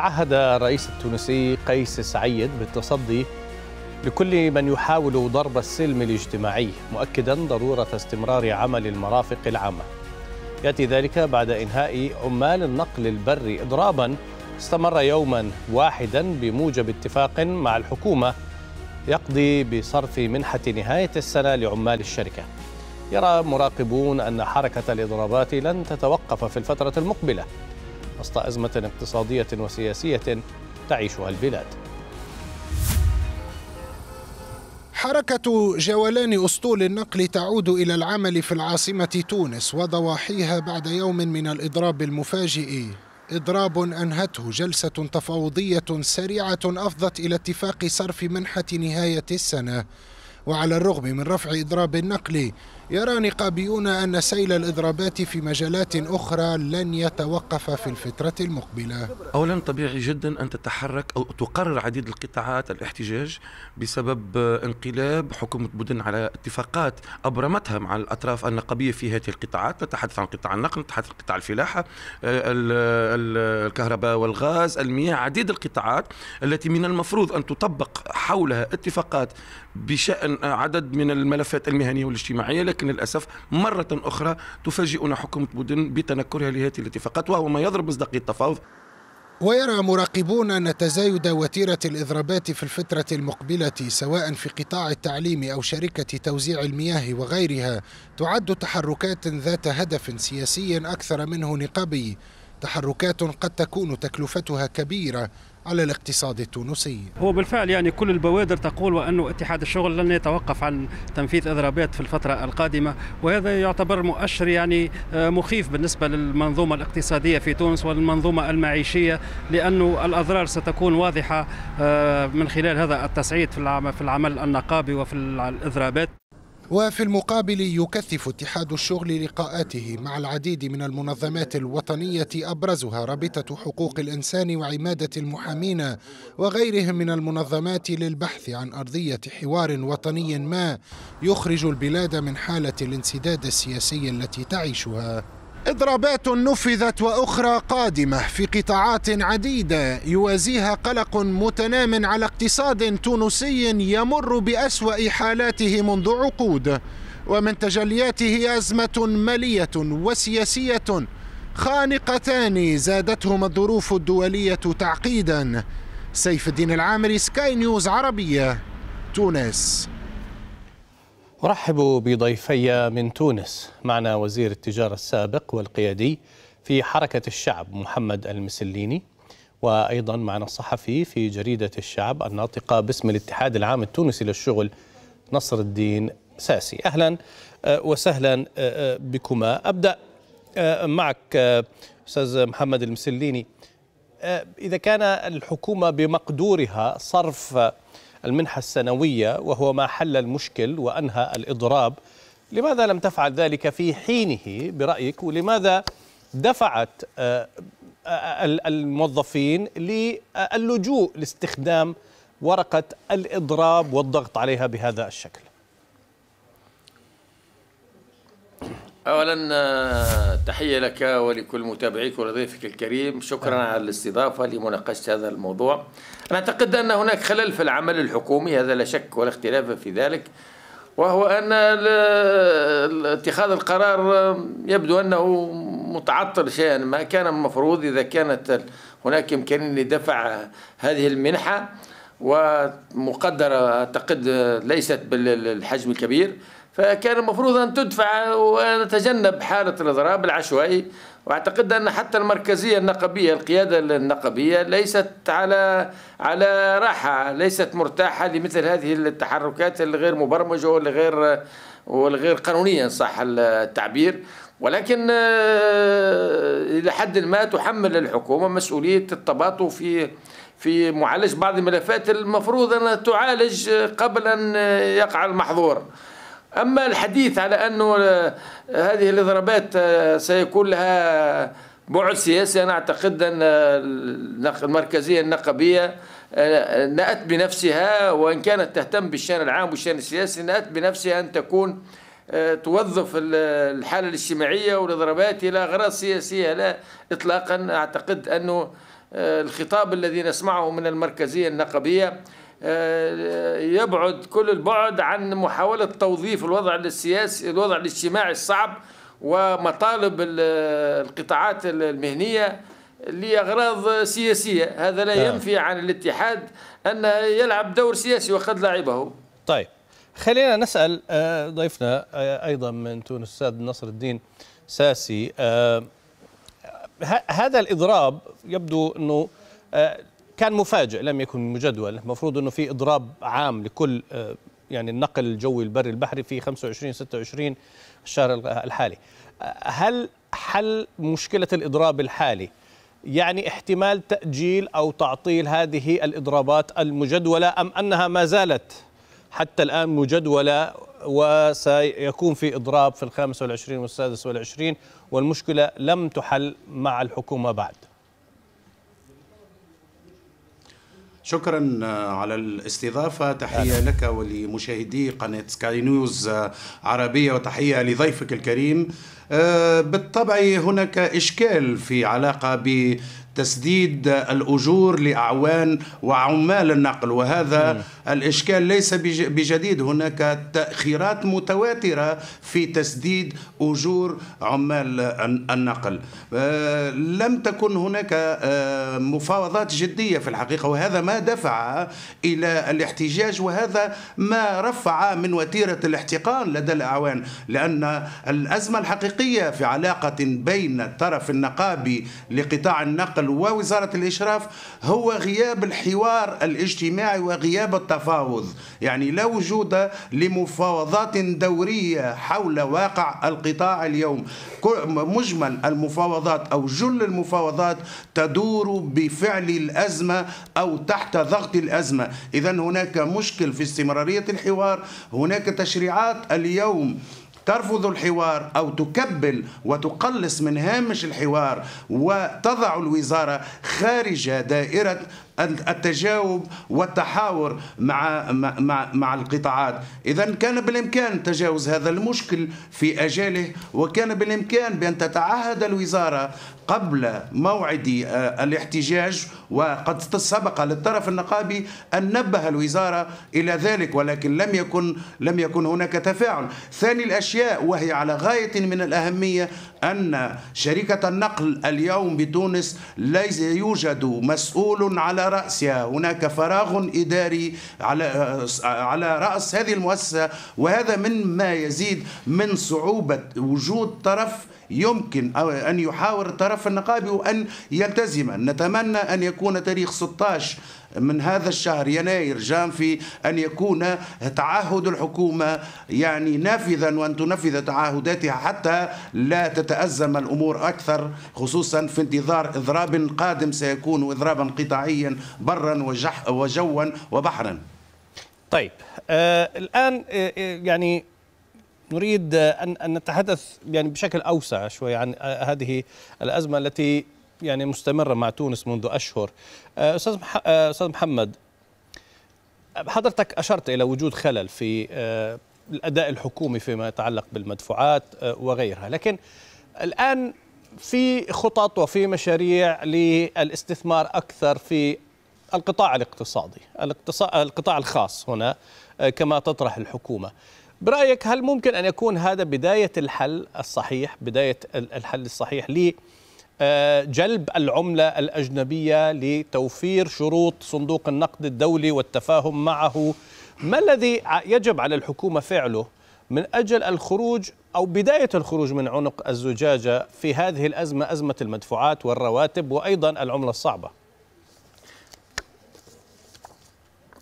تعهد الرئيس التونسي قيس سعيد بالتصدي لكل من يحاول ضرب السلم الاجتماعي مؤكدا ضروره استمرار عمل المرافق العامه ياتي ذلك بعد انهاء عمال النقل البري اضرابا استمر يوما واحدا بموجب اتفاق مع الحكومه يقضي بصرف منحه نهايه السنه لعمال الشركه يرى مراقبون ان حركه الاضرابات لن تتوقف في الفتره المقبله وسط أزمة اقتصادية وسياسية تعيشها البلاد حركة جولان أسطول النقل تعود إلى العمل في العاصمة تونس وضواحيها بعد يوم من الإضراب المفاجئ إضراب أنهته جلسة تفاوضية سريعة أفضت إلى اتفاق صرف منحة نهاية السنة وعلى الرغم من رفع إضراب النقل يرى نقابيون أن سيل الإضرابات في مجالات أخرى لن يتوقف في الفترة المقبلة أولا طبيعي جدا أن تتحرك أو تقرر عديد القطاعات الاحتجاج بسبب انقلاب حكومة بودن على اتفاقات أبرمتها مع الأطراف النقابية في هذه القطاعات نتحدث عن قطاع النقل نتحدث عن قطاع الفلاحة الكهرباء والغاز المياه عديد القطاعات التي من المفروض أن تطبق حولها اتفاقات بشأن عدد من الملفات المهنية والاجتماعية لكن ولكن للأسف مرة أخرى تفاجئنا حكومة بودن بتنكرها لهذه الاتفاقات وهو ما يضرب مصداقية التفاوض ويرى مراقبون أن تزايد وتيرة الإضرابات في الفترة المقبلة سواء في قطاع التعليم أو شركة توزيع المياه وغيرها تعد تحركات ذات هدف سياسي أكثر منه نقابي تحركات قد تكون تكلفتها كبيرة على الاقتصاد التونسي هو بالفعل يعني كل البوادر تقول وأن اتحاد الشغل لن يتوقف عن تنفيذ إضرابات في الفترة القادمة وهذا يعتبر مؤشر يعني آه، مخيف بالنسبة للمنظومة الاقتصادية في تونس والمنظومة المعيشية لأن الأضرار ستكون واضحة آه، من خلال هذا التصعيد في العمل النقابي وفي الإضرابات وفي المقابل يكثف اتحاد الشغل لقاءاته مع العديد من المنظمات الوطنية أبرزها رابطة حقوق الإنسان وعمادة المحامين وغيرهم من المنظمات للبحث عن أرضية حوار وطني ما يخرج البلاد من حالة الانسداد السياسي التي تعيشها إضرابات نفذت وأخرى قادمة في قطاعات عديدة يوازيها قلق متنام على اقتصاد تونسي يمر بأسوأ حالاته منذ عقود ومن تجلياته أزمة مالية وسياسية خانقتان زادتهما الظروف الدولية تعقيدا سيف الدين العامري سكاي نيوز عربية تونس أرحب بضيفي من تونس معنا وزير التجارة السابق والقيادي في حركة الشعب محمد المسليني وأيضا معنا الصحفي في جريدة الشعب الناطقة باسم الاتحاد العام التونسي للشغل نصر الدين ساسي أهلا آه، وسهلا آه، آه، بكما أبدأ معك أستاذ محمد المسليني إذا كان الحكومة بمقدورها صرف المنحة السنوية وهو ما حل المشكل وأنهى الإضراب لماذا لم تفعل ذلك في حينه برأيك ولماذا دفعت آه، آه، الموظفين للجوء لاستخدام ورقة الإضراب والضغط عليها بهذا الشكل اولا آه، تحيه لك ولكل متابعيك ولضيفك الكريم شكرا آه. على الاستضافه لمناقشه هذا الموضوع انا اعتقد ان هناك خلل في العمل الحكومي هذا لا شك ولا اختلاف في ذلك وهو ان اتخاذ القرار آه، يبدو انه متعطل شيئا ما كان المفروض اذا كانت هناك امكانيه لدفع هذه المنحه ومقدره اعتقد ليست بالحجم الكبير فكان المفروض أن تدفع ونتجنب حالة الإضراب العشوائي واعتقد ان حتى المركزيه النقبيه القياده النقبيه ليست على على راحه ليست مرتاحه لمثل هذه التحركات الغير مبرمجه والغير والغير قانونيه ان صح التعبير ولكن آه، الى حد ما تحمل الحكومه مسؤوليه التباطؤ في في معالج بعض الملفات المفروض ان تعالج قبل ان يقع المحظور أما الحديث على أنه آه، هذه الإضرابات آه، سيكون لها بعد سياسي أنا أعتقد أن المركزية النقبية آه، نأت بنفسها وإن كانت تهتم بالشأن العام والشأن السياسي نأت بنفسها أن تكون توظف الحالة الاجتماعية والإضرابات إلى أغراض سياسية لا إطلاقا أعتقد أنه الخطاب الذي نسمعه من المركزية النقبية آه، يبعد كل البعد عن محاولة توظيف الوضع السياسي الوضع الاجتماعي الصعب ومطالب القطاعات المهنية لأغراض سياسية هذا لا آه. ينفي عن الاتحاد أن يلعب دور سياسي وقد لعبه طيب خلينا نسأل آه، ضيفنا أيضا من تونس الأستاذ نصر الدين ساسي هذا الإضراب يبدو أنه كان مفاجئ لم يكن مجدول المفروض انه في اضراب عام لكل آه، يعني النقل الجوي البري البحري في 25 26 الشهر الحالي آه، هل حل مشكله الاضراب الحالي يعني احتمال تاجيل او تعطيل هذه الاضرابات المجدوله ام انها ما زالت حتى الان مجدوله وسيكون في اضراب في ال25 وال26 والمشكله لم تحل مع الحكومه بعد شكرا آه، على الاستضافة تحية لك ولمشاهدي قناة سكاي آه، نيوز عربية وتحية لضيفك الكريم آه، بالطبع هناك إشكال في علاقة ب تسديد الأجور لأعوان وعمال النقل وهذا م. الإشكال ليس بجديد هناك تأخيرات متواترة في تسديد أجور عمال النقل آه، لم تكن هناك آه، مفاوضات جدية في الحقيقة وهذا ما دفع إلى الاحتجاج وهذا ما رفع من وتيرة الاحتقان لدى الأعوان لأن الأزمة الحقيقية في علاقة بين الطرف النقابي لقطاع النقل العقل ووزارة الإشراف هو غياب الحوار الاجتماعي وغياب التفاوض يعني لا وجود لمفاوضات دورية حول واقع القطاع اليوم مجمل المفاوضات أو جل المفاوضات تدور بفعل الأزمة أو تحت ضغط الأزمة إذا هناك مشكل في استمرارية الحوار هناك تشريعات اليوم ترفض الحوار أو تكبل وتقلص من هامش الحوار وتضع الوزارة خارج دائرة التجاوب والتحاور مع مع مع القطاعات اذا كان بالامكان تجاوز هذا المشكل في اجاله وكان بالامكان بان تتعهد الوزاره قبل موعد آه، الاحتجاج وقد سبق للطرف النقابي ان نبه الوزاره الى ذلك ولكن لم يكن لم يكن هناك تفاعل. ثاني الاشياء وهي على غايه من الاهميه ان شركه النقل اليوم بتونس لا يوجد مسؤول على رأسها هناك فراغ إداري على على رأس هذه المؤسسة وهذا مما يزيد من صعوبة وجود طرف يمكن أن يحاور الطرف النقابي وأن يلتزم نتمنى أن يكون تاريخ 16 من هذا الشهر يناير جان في أن يكون تعهد الحكومة يعني نافذا وأن تنفذ تعهداتها حتى لا تتأزم الأمور أكثر خصوصا في انتظار إضراب قادم سيكون إضرابا قطاعيا برا وجح وجوا وبحرا طيب آه الآن آه، آه، يعني نريد أن نتحدث يعني بشكل أوسع شوي عن آه، هذه الأزمة التي يعني مستمره مع تونس منذ اشهر آه، استاذ آه، استاذ محمد حضرتك اشرت الى وجود خلل في آه، الاداء الحكومي فيما يتعلق بالمدفوعات وغيرها لكن الان في خطط وفي مشاريع للاستثمار اكثر في القطاع الاقتصادي القطاع الخاص هنا كما تطرح الحكومه برايك هل ممكن ان يكون هذا بدايه الحل الصحيح بدايه الحل الصحيح آه، جلب العملة الأجنبية لتوفير شروط صندوق النقد الدولي والتفاهم معه ما الذي يجب على الحكومة فعله من أجل الخروج أو بداية الخروج من عنق الزجاجة في هذه الأزمة أزمة المدفوعات والرواتب وأيضا العملة الصعبة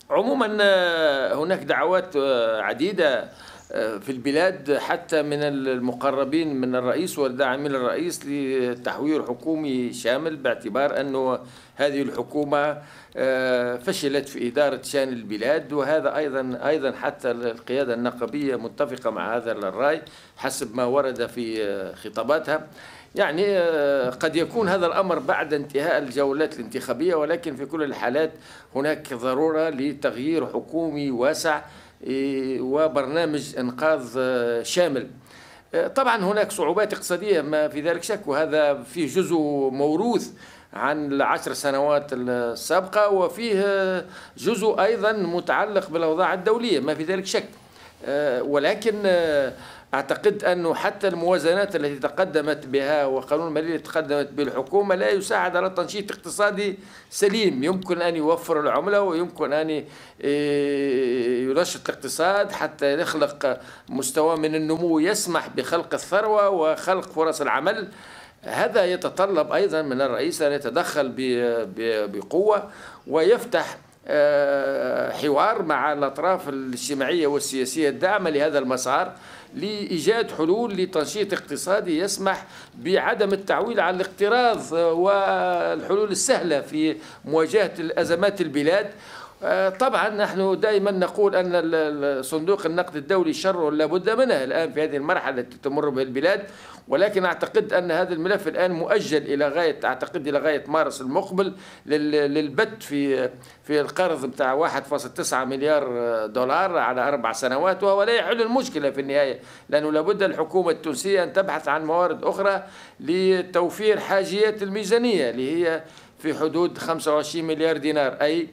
عموما آه، هناك دعوات آه، عديدة آه، في البلاد حتى من المقربين من الرئيس والداعمين للرئيس لتحوير حكومي شامل باعتبار أنه هذه الحكومة آه، فشلت في إدارة شان البلاد وهذا أيضا أيضا حتى القيادة النقبية متفقة مع هذا الرأي حسب ما ورد في آه، خطاباتها يعني قد يكون هذا الامر بعد انتهاء الجولات الانتخابيه ولكن في كل الحالات هناك ضروره لتغيير حكومي واسع إيه، وبرنامج انقاذ آه، شامل آه، طبعا هناك صعوبات اقتصاديه ما في ذلك شك وهذا فيه جزء موروث عن العشر سنوات السابقه وفيه جزء ايضا متعلق بالاوضاع الدوليه ما في ذلك شك آه، ولكن آه، أعتقد أنه حتى الموازنات التي تقدمت بها وقانون المالية التي تقدمت به الحكومة لا يساعد على تنشيط اقتصادي سليم يمكن أن يوفر العملة ويمكن أن آه، ينشط الاقتصاد حتى يخلق مستوى من النمو يسمح بخلق الثروة وخلق فرص العمل هذا يتطلب أيضا من الرئيس أن يتدخل بقوة ويفتح آه، حوار مع الأطراف الاجتماعية والسياسية الداعمة لهذا المسار لإيجاد حلول لتنشيط اقتصادي يسمح بعدم التعويل على الاقتراض والحلول السهلة في مواجهة الأزمات البلاد آه، طبعا نحن دائما نقول ان صندوق النقد الدولي شر لا بد منه الان في هذه المرحله التي تمر بها البلاد ولكن اعتقد ان هذا الملف الان مؤجل الى غايه اعتقد الى غايه مارس المقبل للبت في في القرض بتاع 1.9 مليار دولار على اربع سنوات وهو لا يحل المشكله في النهايه لانه لابد الحكومه التونسيه ان تبحث عن موارد اخرى لتوفير حاجيات الميزانيه اللي هي في حدود 25 مليار دينار اي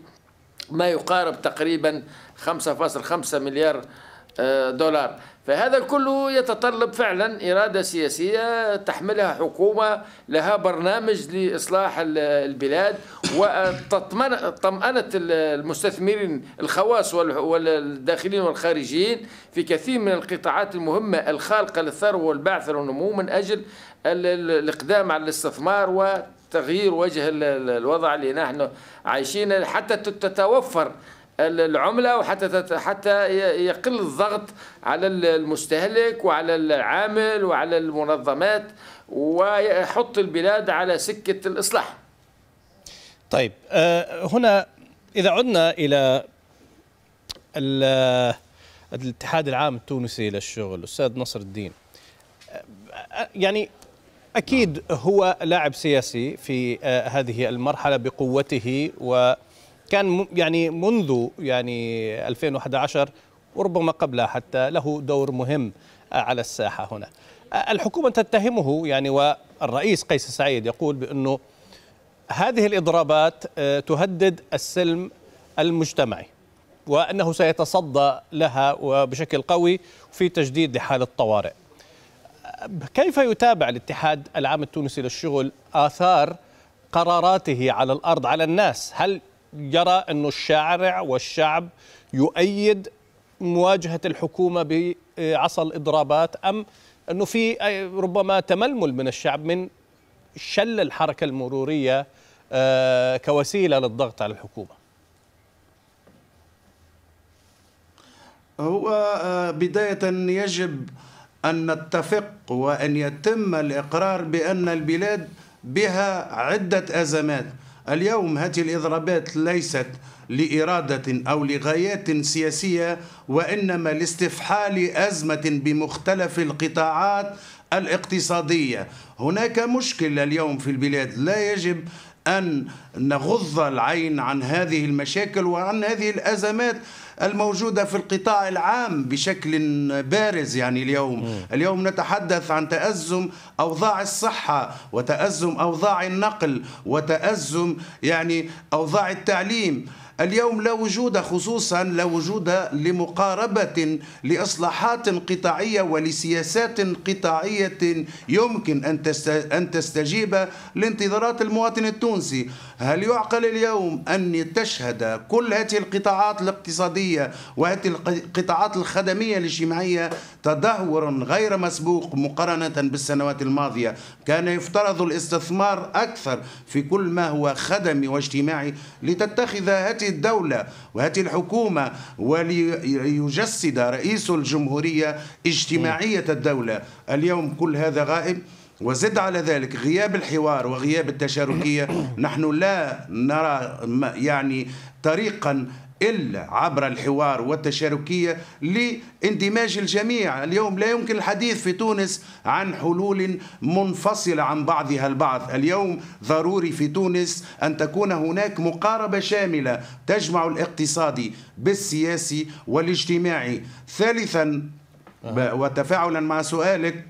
ما يقارب تقريبا 5.5 مليار آه، دولار فهذا كله يتطلب فعلا إرادة سياسية تحملها حكومة لها برنامج لإصلاح البلاد وطمأنة المستثمرين الخواص والداخلين والخارجيين في كثير من القطاعات المهمة الخالقة للثروة والبعثة والنمو من أجل الإقدام على الاستثمار تغيير وجه الوضع اللي نحن عايشين حتى تتوفر العمله وحتى حتى يقل الضغط على المستهلك وعلى العامل وعلى المنظمات ويحط البلاد على سكه الاصلاح. طيب آه، هنا اذا عدنا الى الاتحاد العام التونسي للشغل استاذ نصر الدين آه، يعني أكيد هو لاعب سياسي في آه، هذه المرحلة بقوته وكان يعني منذ يعني 2011 وربما قبلها حتى له دور مهم آه، على الساحة هنا آه، الحكومة تتهمه يعني والرئيس قيس سعيد يقول بأنه هذه الإضرابات تهدد السلم المجتمعي وأنه سيتصدى لها وبشكل قوي في تجديد لحالة الطوارئ كيف يتابع الاتحاد العام التونسي للشغل آثار قراراته على الأرض على الناس هل يرى أن الشارع والشعب يؤيد مواجهة الحكومة بعصا الإضرابات أم أنه في ربما تململ من الشعب من شل الحركة المرورية آه، كوسيلة للضغط على الحكومة هو آه، بداية يجب أن نتفق وأن يتم الإقرار بأن البلاد بها عدة أزمات اليوم هذه الإضرابات ليست لإرادة أو لغايات سياسية وإنما لاستفحال أزمة بمختلف القطاعات الاقتصادية هناك مشكلة اليوم في البلاد لا يجب أن نغض العين عن هذه المشاكل وعن هذه الأزمات الموجودة في القطاع العام بشكل بارز يعني اليوم اليوم نتحدث عن تأزم أوضاع الصحة وتأزم أوضاع النقل وتأزم يعني أوضاع التعليم اليوم لا وجود خصوصا لا وجود لمقاربة لإصلاحات قطاعية ولسياسات قطاعية يمكن أن تستجيب لانتظارات المواطن التونسي هل يعقل اليوم أن تشهد كل هذه القطاعات الاقتصادية وهذه القطاعات الخدمية الاجتماعية تدهورا غير مسبوق مقارنة بالسنوات الماضية كان يفترض الاستثمار أكثر في كل ما هو خدمي واجتماعي لتتخذ هذه هذه الدولة وهذه الحكومة وليجسد رئيس الجمهورية اجتماعية الدولة اليوم كل هذا غائب وزد على ذلك غياب الحوار وغياب التشاركية نحن لا نرى يعني طريقا إلا عبر الحوار والتشاركية لاندماج الجميع اليوم لا يمكن الحديث في تونس عن حلول منفصلة عن بعضها البعض اليوم ضروري في تونس أن تكون هناك مقاربة شاملة تجمع الاقتصادي بالسياسي والاجتماعي ثالثا وتفاعلا مع سؤالك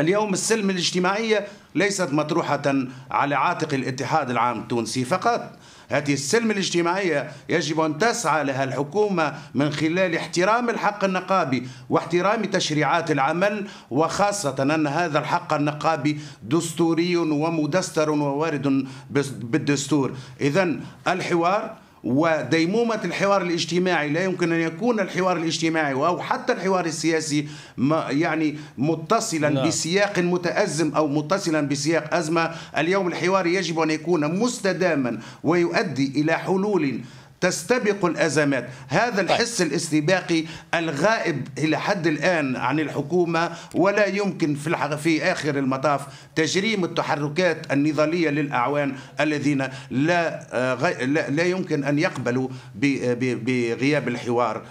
اليوم السلم الاجتماعية ليست مطروحة على عاتق الاتحاد العام التونسي فقط هذه السلم الاجتماعية يجب أن تسعى لها الحكومة من خلال احترام الحق النقابي واحترام تشريعات العمل وخاصة أن هذا الحق النقابي دستوري ومدستر ووارد بالدستور إذا الحوار وديمومة الحوار الاجتماعي لا يمكن أن يكون الحوار الاجتماعي أو حتى الحوار السياسي يعني متصلا لا. نعم. بسياق متأزم أو متصلا بسياق أزمة اليوم الحوار يجب أن يكون مستداما ويؤدي إلى حلول تستبق الأزمات هذا طيب. الحس طيب. الاستباقي الغائب إلى حد الآن عن الحكومة ولا يمكن في, في آخر المطاف تجريم التحركات النضالية للأعوان الذين لا, آه، لا, يمكن أن يقبلوا بغياب الحوار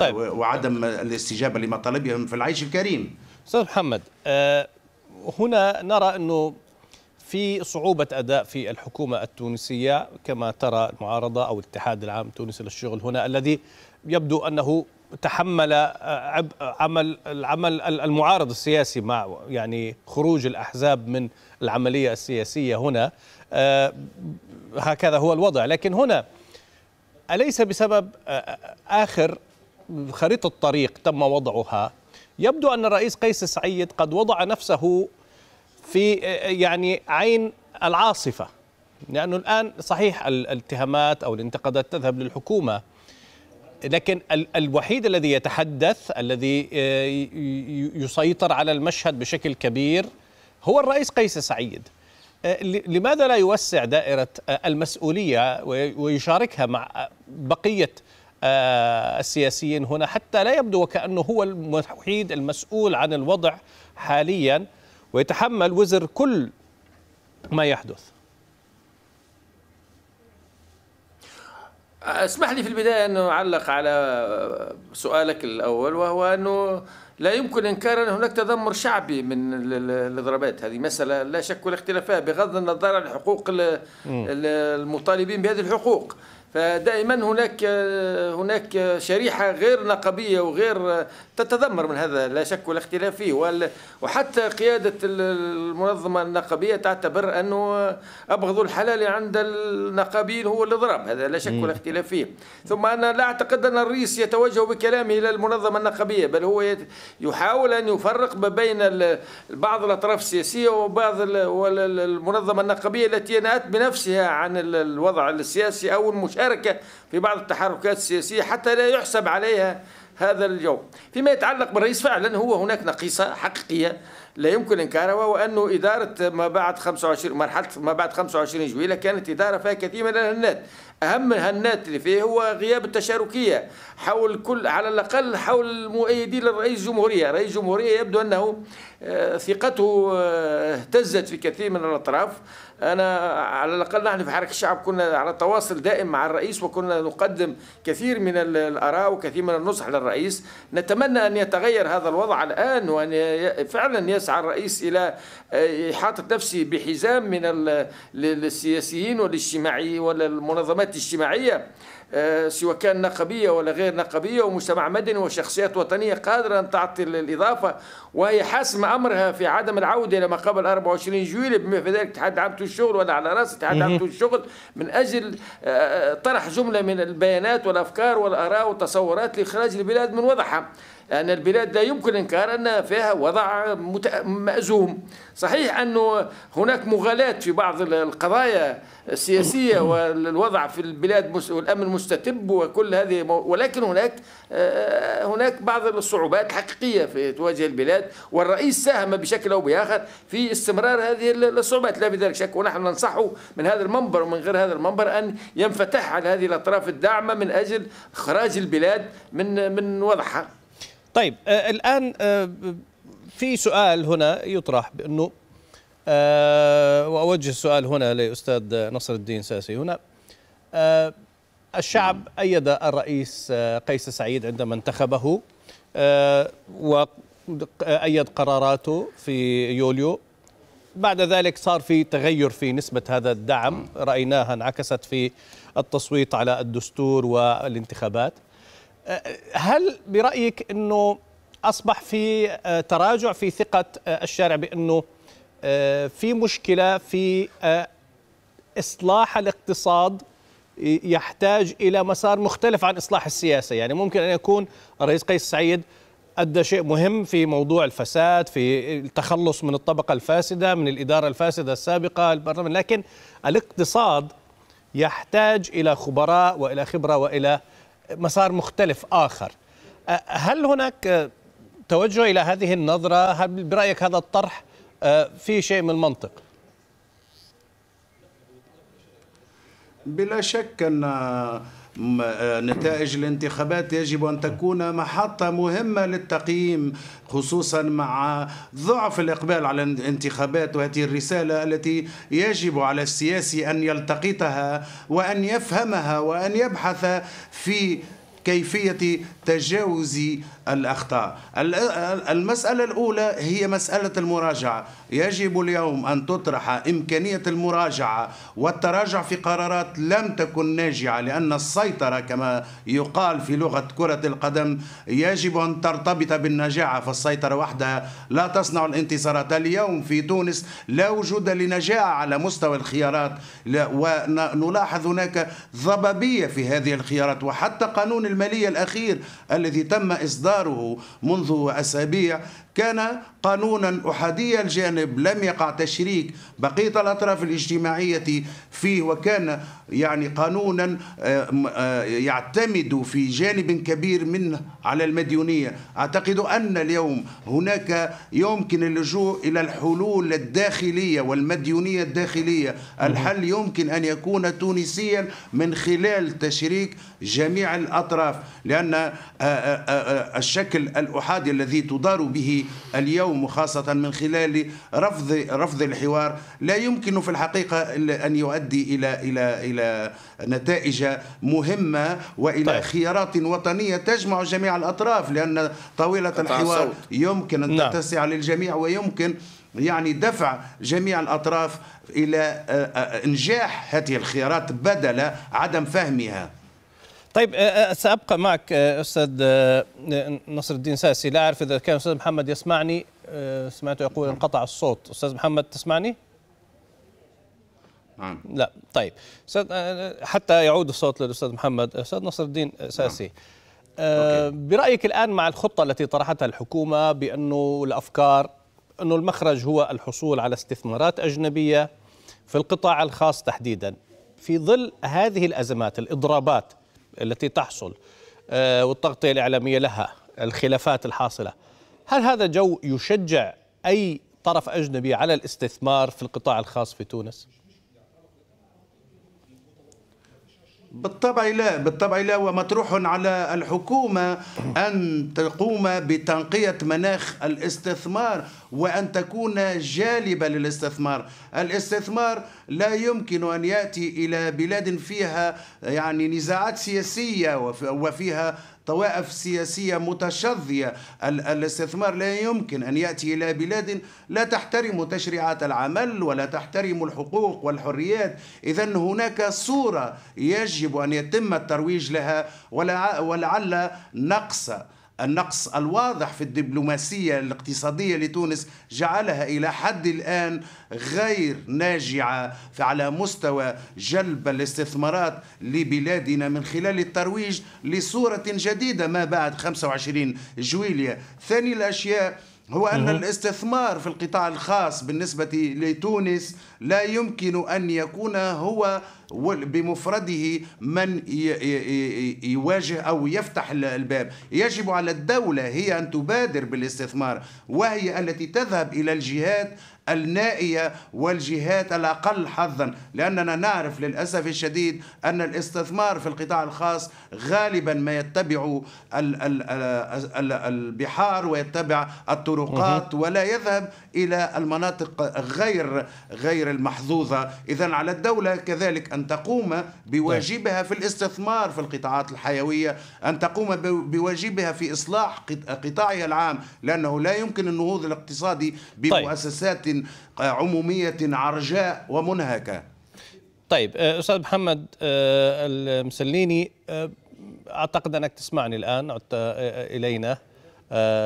طيب. وعدم الاستجابة لمطالبهم في العيش الكريم أستاذ محمد آه، هنا نرى أنه في صعوبة أداء في الحكومة التونسية كما ترى المعارضة أو الاتحاد العام التونسي للشغل هنا الذي يبدو أنه تحمل آه، عبء عمل العمل المعارض السياسي مع يعني خروج الأحزاب من العملية السياسية هنا آه، هكذا هو الوضع لكن هنا أليس بسبب آه، آخر خريطة طريق تم وضعها يبدو أن الرئيس قيس سعيد قد وضع نفسه في آه، آه، يعني عين العاصفة لأنه الآن صحيح الاتهامات أو الانتقادات تذهب للحكومة لكن الوحيد الذي يتحدث الذي آه، يسيطر على المشهد بشكل كبير هو الرئيس قيس سعيد لماذا لا يوسع دائرة المسؤولية ويشاركها مع بقية السياسيين هنا حتى لا يبدو وكأنه هو الوحيد المسؤول عن الوضع حاليا ويتحمل وزر كل ما يحدث اسمح لي في البدايه ان اعلق على سؤالك الاول وهو انه لا يمكن انكار ان هناك تذمر شعبي من الاضرابات هذه مساله لا شك ولا اختلاف فيها بغض النظر عن حقوق المطالبين بهذه الحقوق فدائما هناك هناك شريحه غير نقبيه وغير تتذمر من هذا لا شك ولا اختلاف فيه وحتى قياده المنظمه النقبيه تعتبر انه ابغض الحلال عند النقابيين هو الاضراب هذا لا شك ولا اختلاف فيه ثم انا لا اعتقد ان الرئيس يتوجه بكلامه الى المنظمه النقبيه بل هو يحاول ان يفرق ما بين بعض الاطراف السياسيه وبعض المنظمه النقبيه التي نأت بنفسها عن الوضع السياسي او المش المشاركة في بعض التحركات السياسية حتى لا يحسب عليها هذا اليوم فيما يتعلق بالرئيس فعلا هو هناك نقيصة حقيقية لا يمكن انكارها وهو انه اداره ما بعد 25 مرحله ما بعد 25 جويله كانت اداره فيها كثير من الهنات اهم الهنات اللي فيه هو غياب التشاركيه حول كل على الاقل حول المؤيدين للرئيس الجمهوريه رئيس الجمهوريه يبدو انه آه، ثقته آه، اهتزت في كثير من الاطراف أنا على الأقل نحن في حركة الشعب كنا على تواصل دائم مع الرئيس وكنا نقدم كثير من الآراء وكثير من النصح للرئيس نتمنى أن يتغير هذا الوضع الآن وأن فعلا يسعى الرئيس إلى آه، إحاطة نفسه بحزام من السياسيين والاجتماعي والمنظمات الاجتماعية آه، سواء كان نقبية ولا غير نقبية ومجتمع مدني وشخصيات وطنية قادرة أن تعطي الإضافة وهي حاسمة أمرها في عدم العودة إلى ما قبل 24 جويلية بما في ذلك تحدي عام الشغل ولا على راس اتحاد الشغل من أجل آه، آه، طرح جملة من البيانات والأفكار والآراء والتصورات لإخراج البلاد من وضعها أن البلاد لا يمكن إنكار أن فيها وضع مأزوم صحيح أنه هناك مغالاة في بعض القضايا السياسية والوضع في البلاد والأمن مستتب وكل هذه ولكن هناك آه، هناك بعض الصعوبات الحقيقية في تواجه البلاد والرئيس ساهم بشكل أو بآخر في استمرار هذه الصعوبات لا بذلك شك ونحن ننصحه من هذا المنبر ومن غير هذا المنبر أن ينفتح على هذه الأطراف الداعمة من أجل إخراج البلاد من من وضعها طيب آه الآن آه في سؤال هنا يطرح بأنه آه وأوجه السؤال هنا لأستاذ نصر الدين ساسي هنا آه الشعب أيد الرئيس آه قيس سعيد عندما انتخبه آه وأيد قراراته في يوليو بعد ذلك صار في تغير في نسبة هذا الدعم رأيناها انعكست في التصويت على الدستور والانتخابات هل برأيك أنه أصبح في آه، تراجع في ثقة آه، الشارع بأنه آه، في مشكلة في إصلاح الاقتصاد يحتاج إلى مسار مختلف عن إصلاح السياسة يعني ممكن أن يكون الرئيس قيس سعيد أدى شيء مهم في موضوع الفساد في التخلص من الطبقة الفاسدة من الإدارة الفاسدة السابقة البرلمان لكن الاقتصاد يحتاج إلى خبراء وإلى خبرة وإلى مسار مختلف آخر هل هناك توجه إلى هذه النظرة هل برأيك هذا الطرح في شيء من المنطق بلا شك أن آه، نتائج الانتخابات يجب أن تكون محطة مهمة للتقييم خصوصا مع ضعف الإقبال على الانتخابات وهذه الرسالة التي يجب على السياسي أن يلتقطها وأن يفهمها وأن يبحث في كيفية تجاوز الأخطاء المسألة الأولى هي مسألة المراجعة يجب اليوم أن تطرح إمكانية المراجعة والتراجع في قرارات لم تكن ناجعة لأن السيطرة كما يقال في لغة كرة القدم يجب أن ترتبط بالنجاعة فالسيطرة وحدها لا تصنع الانتصارات اليوم في تونس لا وجود لنجاعة على مستوى الخيارات ونلاحظ هناك ضبابية في هذه الخيارات وحتى قانون المالية الأخير الذي تم إصداره انتظاره منذ أسابيع كان قانونا أحادي الجانب لم يقع تشريك بقية الأطراف الاجتماعية فيه وكان يعني قانونا آه، آه، يعتمد في جانب كبير منه على المديونية أعتقد أن اليوم هناك يمكن اللجوء إلى الحلول الداخلية والمديونية الداخلية الحل يمكن أن يكون تونسيا من خلال تشريك جميع الأطراف لأن آه، الشكل الأحادي الذي تدار به اليوم وخاصة من خلال رفض رفض الحوار لا يمكن في الحقيقة أن يؤدي إلى إلى إلى نتائج مهمة وإلى طيب. خيارات وطنية تجمع جميع الأطراف لأن طاولة الحوار صوت. يمكن أن نعم. تتسع للجميع ويمكن يعني دفع جميع الأطراف إلى آه، آه، إنجاح هذه الخيارات بدل عدم فهمها طيب آه، آه، سأبقى معك آه، أستاذ نصر الدين ساسي لا أعرف إذا كان أستاذ محمد يسمعني سمعته يقول انقطع الصوت أستاذ محمد تسمعني؟ نعم لا طيب حتى يعود الصوت للأستاذ محمد أستاذ نصر الدين نعم. ساسي نعم. برأيك الآن مع الخطة التي طرحتها الحكومة بأنه الأفكار أنه المخرج هو الحصول على استثمارات أجنبية في القطاع الخاص تحديدا في ظل هذه الأزمات الإضرابات التي تحصل آه، والتغطية الإعلامية لها الخلافات الحاصلة هل هذا جو يشجع أي طرف أجنبي على الاستثمار في القطاع الخاص في تونس؟ بالطبع لا بالطبع لا ومطروح على الحكومة أن تقوم بتنقية مناخ الاستثمار وأن تكون جالبة للاستثمار الاستثمار لا يمكن أن يأتي إلى بلاد فيها يعني نزاعات سياسية وفيها طوائف سياسية متشظية الاستثمار لا يمكن أن يأتي إلى بلاد لا تحترم تشريعات العمل ولا تحترم الحقوق والحريات إذا هناك صورة يجب أن يتم الترويج لها ولعل نقص النقص الواضح في الدبلوماسية الاقتصادية لتونس جعلها إلى حد الآن غير ناجعة على مستوى جلب الاستثمارات لبلادنا من خلال الترويج لصورة جديدة ما بعد 25 جويلية ثاني الأشياء هو أن الاستثمار في القطاع الخاص بالنسبة لتونس لا يمكن أن يكون هو بمفرده من يواجه أو يفتح الباب يجب على الدولة هي أن تبادر بالاستثمار وهي التي تذهب إلى الجهات النائية والجهات الأقل حظا لأننا نعرف للأسف الشديد أن الاستثمار في القطاع الخاص غالبا ما يتبع البحار ويتبع الطرقات ولا يذهب إلى المناطق غير غير المحظوظة إذا على الدولة كذلك أن تقوم بواجبها في الاستثمار في القطاعات الحيوية أن تقوم بواجبها في إصلاح قطاعها العام لأنه لا يمكن النهوض الاقتصادي طيب. بمؤسسات عمومية عرجاء ومنهكة طيب آه، أستاذ محمد آه، المسليني آه، أعتقد أنك تسمعني الآن عدت إلينا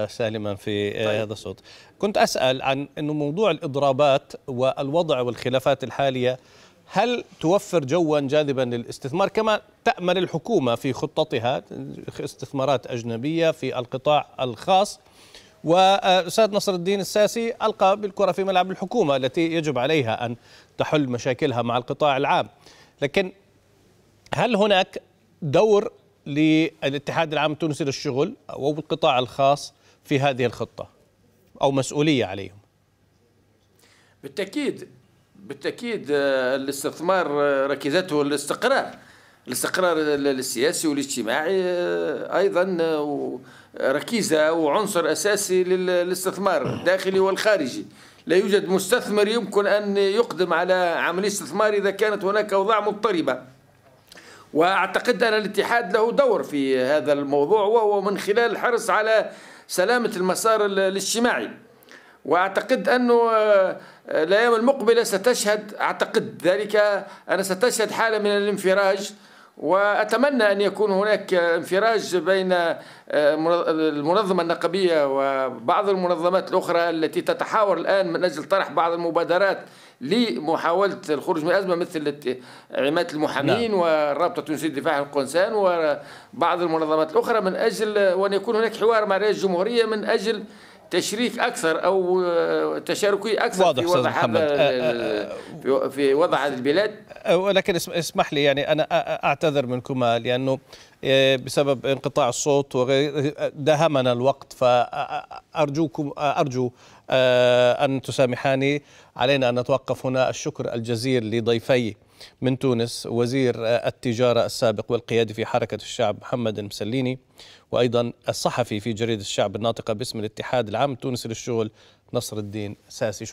سالما في طيب. هذا الصوت كنت أسأل عن أنه موضوع الإضرابات والوضع والخلافات الحالية هل توفر جوا جاذبا للاستثمار كما تأمل الحكومة في خطتها استثمارات أجنبية في القطاع الخاص والاستاذ نصر الدين الساسي القى بالكره في ملعب الحكومه التي يجب عليها ان تحل مشاكلها مع القطاع العام لكن هل هناك دور للاتحاد العام التونسي للشغل او القطاع الخاص في هذه الخطه او مسؤوليه عليهم بالتاكيد بالتاكيد آه، الاستثمار آه، ركزته الاستقرار الاستقرار السياسي والاجتماعي آه، ايضا ركيزة وعنصر أساسي للاستثمار الداخلي والخارجي لا يوجد مستثمر يمكن أن يقدم على عملية استثمار إذا كانت هناك أوضاع مضطربة وأعتقد أن الاتحاد له دور في هذا الموضوع وهو من خلال الحرص على سلامة المسار الاجتماعي واعتقد انه آه، الايام المقبله ستشهد اعتقد ذلك انا ستشهد حاله من الانفراج واتمنى ان يكون هناك انفراج بين آه، المنظمه النقبيه وبعض المنظمات الاخرى التي تتحاور الان من اجل طرح بعض المبادرات لمحاوله الخروج من الازمه مثل عماده المحامين نعم. والرابطه التونسيه للدفاع عن القنسان وبعض المنظمات الاخرى من اجل وان يكون هناك حوار مع رئيس الجمهوريه من اجل تشريك اكثر او آه، تشاركي اكثر واضح في وضع هذا آه، آه، في وضع هذه البلاد ولكن اسمح لي يعني انا اعتذر منكما لانه بسبب انقطاع الصوت وغير داهمنا الوقت فارجوكم ارجو ان تسامحاني علينا ان نتوقف هنا الشكر الجزيل لضيفي من تونس وزير التجارة السابق والقيادي في حركة الشعب محمد المسليني وأيضا الصحفي في جريدة الشعب الناطقة باسم الاتحاد العام التونسي للشغل نصر الدين ساسي